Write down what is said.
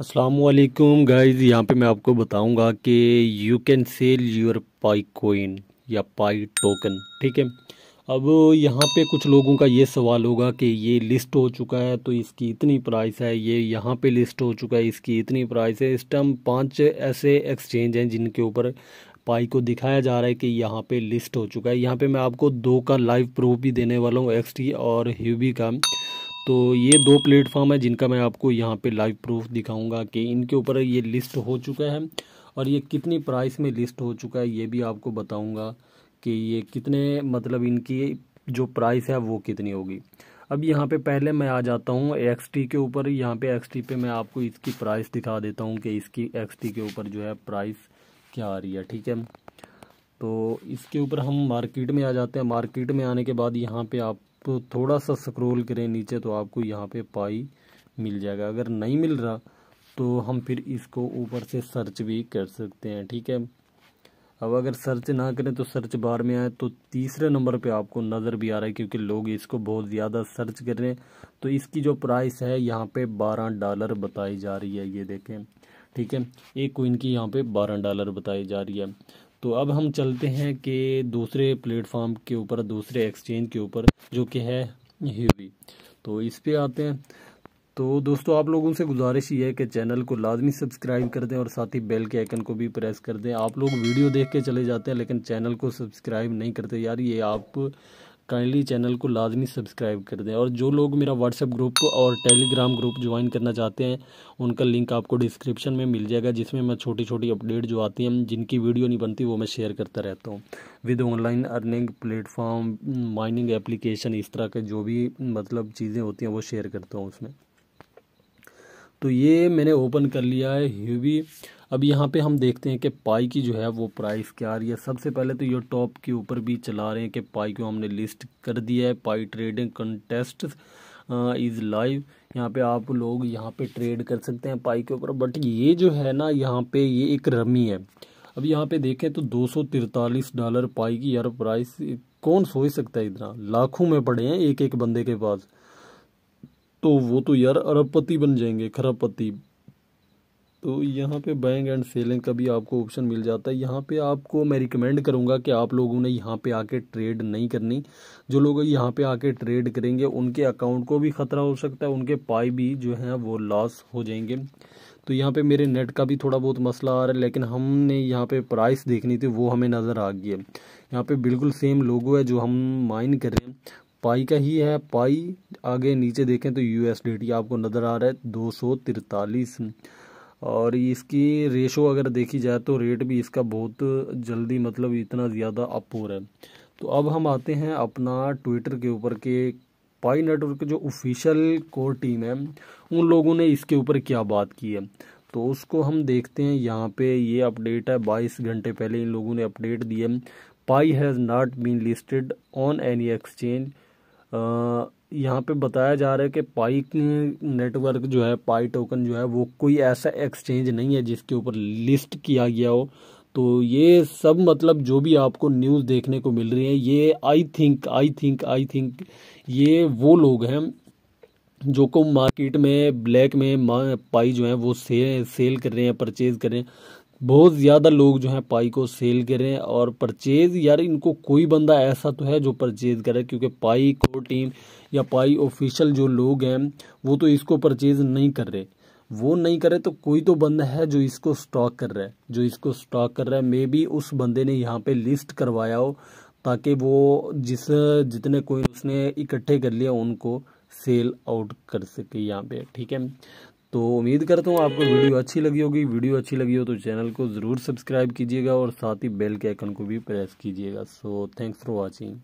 असलकुम गाइज़ यहाँ पे मैं आपको बताऊँगा कि you can sell your Pi coin या पाई टोकन ठीक है अब यहाँ पे कुछ लोगों का ये सवाल होगा कि ये लिस्ट हो चुका है तो इसकी इतनी प्राइस है ये यहाँ पे लिस्ट हो चुका है इसकी इतनी प्राइस है इस टाइम पाँच ऐसे एक्सचेंज हैं जिनके ऊपर पाई को दिखाया जा रहा है कि यहाँ पे लिस्ट हो चुका है यहाँ पे मैं आपको दो का लाइव प्रूफ भी देने वाला हूँ एक्स और ह्यूबी का तो ये दो प्लेटफॉर्म है जिनका मैं आपको यहाँ पे लाइव प्रूफ दिखाऊंगा कि इनके ऊपर ये लिस्ट हो चुका है और ये कितनी प्राइस में लिस्ट हो चुका है ये भी आपको बताऊंगा कि ये कितने मतलब इनकी जो प्राइस है वो कितनी होगी अब यहाँ पे पहले मैं आ जाता हूँ एक्स के ऊपर यहाँ पे एक्स पे मैं आपको इसकी प्राइस दिखा देता हूँ कि इसकी एक्स के ऊपर जो है प्राइस क्या आ रही है ठीक है तो इसके ऊपर हम मार्केट में आ जाते हैं मार्केट में आने के बाद यहाँ पे आप तो थोड़ा सा स्क्रोल करें नीचे तो आपको यहाँ पे पाई मिल जाएगा अगर नहीं मिल रहा तो हम फिर इसको ऊपर से सर्च भी कर सकते हैं ठीक है अब अगर सर्च ना करें तो सर्च बार में आए तो तीसरे नंबर पे आपको नज़र भी आ रहा है क्योंकि लोग इसको बहुत ज़्यादा सर्च कर रहे हैं तो इसकी जो प्राइस है यहाँ पे बारह डॉलर बताई जा रही है ये देखें ठीक है एक कोइन की यहाँ पे बारह डॉलर बताई जा रही है तो अब हम चलते हैं कि दूसरे प्लेटफॉर्म के ऊपर दूसरे एक्सचेंज के ऊपर जो कि है ह्यूवी तो इस पर आते हैं तो दोस्तों आप लोगों से गुजारिश ये है कि चैनल को लाजमी सब्सक्राइब कर दें और साथ ही बेल के आइकन को भी प्रेस कर दें आप लोग वीडियो देख के चले जाते हैं लेकिन चैनल को सब्सक्राइब नहीं करते यार ये आप काइंडली चैनल को लाजमी सब्सक्राइब कर दें और जो लोग मेरा व्हाट्सएप ग्रुप और टेलीग्राम ग्रुप ज्वाइन करना चाहते हैं उनका लिंक आपको डिस्क्रिप्शन में मिल जाएगा जिसमें मैं छोटी छोटी अपडेट जो आती हैं जिनकी वीडियो नहीं बनती वो मैं शेयर करता रहता हूँ with online earning platform mining application इस तरह के जो भी मतलब चीज़ें होती हैं वो शेयर करता हूँ उसमें तो ये मैंने ओपन कर लिया है ह्यूवी अब यहाँ पे हम देखते हैं कि पाई की जो है वो प्राइस क्या आ रही है सबसे पहले तो ये टॉप के ऊपर भी चला रहे हैं कि पाई को हमने लिस्ट कर दिया है Pi trading contest is live यहाँ पे आप लोग यहाँ पे ट्रेड कर सकते हैं पाई के ऊपर बट ये जो है ना यहाँ पे ये एक रमी है अब यहाँ पे देखें तो दो डॉलर पाई की यार प्राइस कौन सोच सकता है इतना लाखों में पड़े हैं एक एक बंदे के पास तो वो तो यार अरबपति बन जाएंगे खरबपति तो यहाँ पे बैंग एंड सेलिंग का भी आपको ऑप्शन मिल जाता है यहाँ पे आपको मैं रिकमेंड करूँगा कि आप लोगों ने यहाँ पे आके ट्रेड नहीं करनी जो लोग यहाँ पे आके ट्रेड करेंगे उनके अकाउंट को भी ख़तरा हो सकता है उनके पाई भी जो है वो लॉस हो जाएंगे तो यहाँ पे मेरे नेट का भी थोड़ा बहुत मसला आ रहा है लेकिन हमने यहाँ पे प्राइस देखनी थी वो हमें नज़र आ गई है यहाँ पे बिल्कुल सेम लोगो है जो हम माइन कर रहे हैं पाई का ही है पाई आगे नीचे देखें तो यू आपको नज़र आ रहा है दो और इसकी रेशो अगर देखी जाए तो रेट भी इसका बहुत जल्दी मतलब इतना ज़्यादा अप हो रहा है तो अब हम आते हैं अपना ट्विटर के ऊपर के पाई नेटवर्क के जो ऑफिशियल कोर टीम है उन लोगों ने इसके ऊपर क्या बात की है तो उसको हम देखते हैं यहाँ पे ये अपडेट है बाईस घंटे पहले इन लोगों ने अपडेट दिया Pi has not been listed on any exchange यहाँ पे बताया जा रहा है कि पाई नेटवर्क जो है पाई टोकन जो है वो कोई ऐसा एक्सचेंज नहीं है जिसके ऊपर लिस्ट किया गया हो तो ये सब मतलब जो भी आपको न्यूज़ देखने को मिल रही है ये I think I think I think ये वो लोग हैं जो को मार्केट में ब्लैक में पाई जो है वो से, सेल कर रहे हैं परचेज कर रहे हैं बहुत ज़्यादा लोग जो हैं पाई को सेल करें और परचेज़ यार इनको कोई बंदा ऐसा तो है जो परचेज़ करे क्योंकि पाई को टीम या पाई ऑफिशियल जो लोग हैं वो तो इसको परचेज़ नहीं कर रहे वो नहीं करे तो कोई तो बंदा है जो इसको स्टॉक कर रहा है जो इसको स्टॉक कर रहा है मे बी उस बंदे ने यहाँ पे लिस्ट करवाया हो ताकि वो जिस जितने कोई उसने इकट्ठे कर लिया उनको सेल आउट कर सके यहाँ पे ठीक है तो उम्मीद करता हूँ आपको वीडियो अच्छी लगी होगी वीडियो अच्छी लगी हो तो चैनल को ज़रूर सब्सक्राइब कीजिएगा और साथ ही बेल के आइकन को भी प्रेस कीजिएगा सो थैंक्स फॉर वॉचिंग